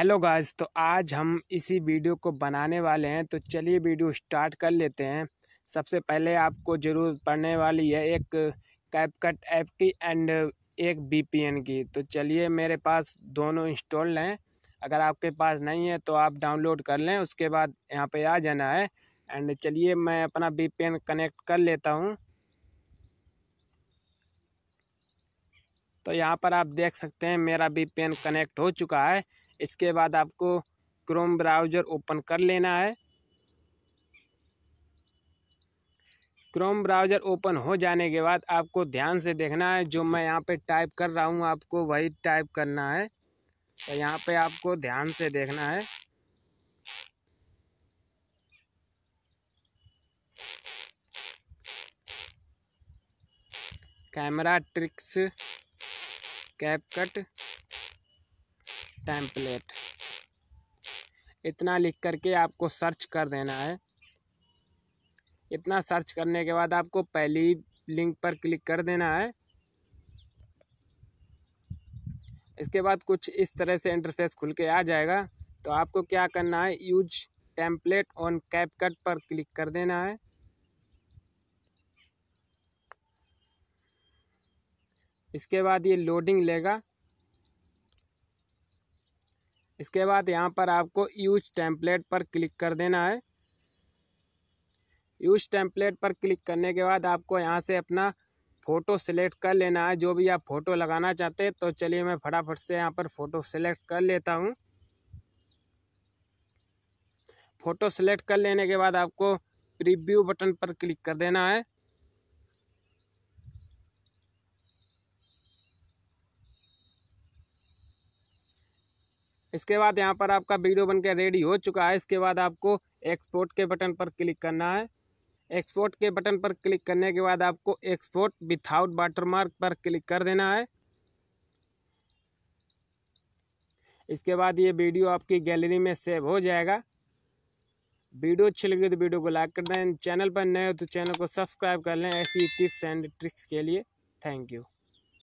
hello guys तो आज हम इसी वीडियो को बनाने वाले हैं तो चलिए वीडियो स्टार्ट कर लेते हैं सबसे पहले आपको ज़रूरत पड़ने वाली है एक कैपकट ऐप की एंड एक बीपीएन की तो चलिए मेरे पास दोनों इंस्टॉल हैं अगर आपके पास नहीं है तो आप डाउनलोड कर लें उसके बाद यहाँ पे आ जाना है एंड चलिए मैं अपना बी कनेक्ट कर लेता हूँ तो यहाँ पर आप देख सकते हैं मेरा बी कनेक्ट हो चुका है इसके बाद आपको क्रोम ब्राउज़र ओपन कर लेना है क्रोम ब्राउज़र ओपन हो जाने के बाद आपको ध्यान से देखना है जो मैं यहाँ पे टाइप कर रहा हूँ आपको वही टाइप करना है तो यहाँ पे आपको ध्यान से देखना है कैमरा ट्रिक्स कैपकट टेम्पलेट इतना लिख करके आपको सर्च कर देना है इतना सर्च करने के बाद आपको पहली लिंक पर क्लिक कर देना है इसके बाद कुछ इस तरह से इंटरफेस खुल के आ जाएगा तो आपको क्या करना है use template on CapCut पर क्लिक कर देना है इसके बाद ये लोडिंग लेगा इसके बाद यहाँ पर आपको यूज टेम्पलेट पर क्लिक कर देना है यूज टेम्पलेट पर क्लिक करने के बाद आपको यहाँ से अपना फ़ोटो सिलेक्ट कर लेना है जो भी आप फ़ोटो लगाना चाहते हैं तो चलिए मैं फटाफट से यहाँ पर फ़ोटो सेलेक्ट कर लेता हूँ फ़ोटो सिलेक्ट कर लेने के बाद आपको प्रीव्यू बटन पर क्लिक कर देना है इसके बाद यहाँ पर आपका वीडियो के रेडी हो चुका है इसके बाद आपको एक्सपोर्ट के बटन पर क्लिक करना है एक्सपोर्ट के बटन पर क्लिक करने के बाद आपको एक्सपोर्ट विथआउट वाटरमार्क पर क्लिक कर देना है इसके बाद ये वीडियो आपकी गैलरी में सेव हो जाएगा वीडियो अच्छी लगी तो वीडियो को लाइक कर दें चैनल पर नए हो तो चैनल को सब्सक्राइब कर लें ऐसी टिप्स एंड ट्रिक्स के लिए थैंक यू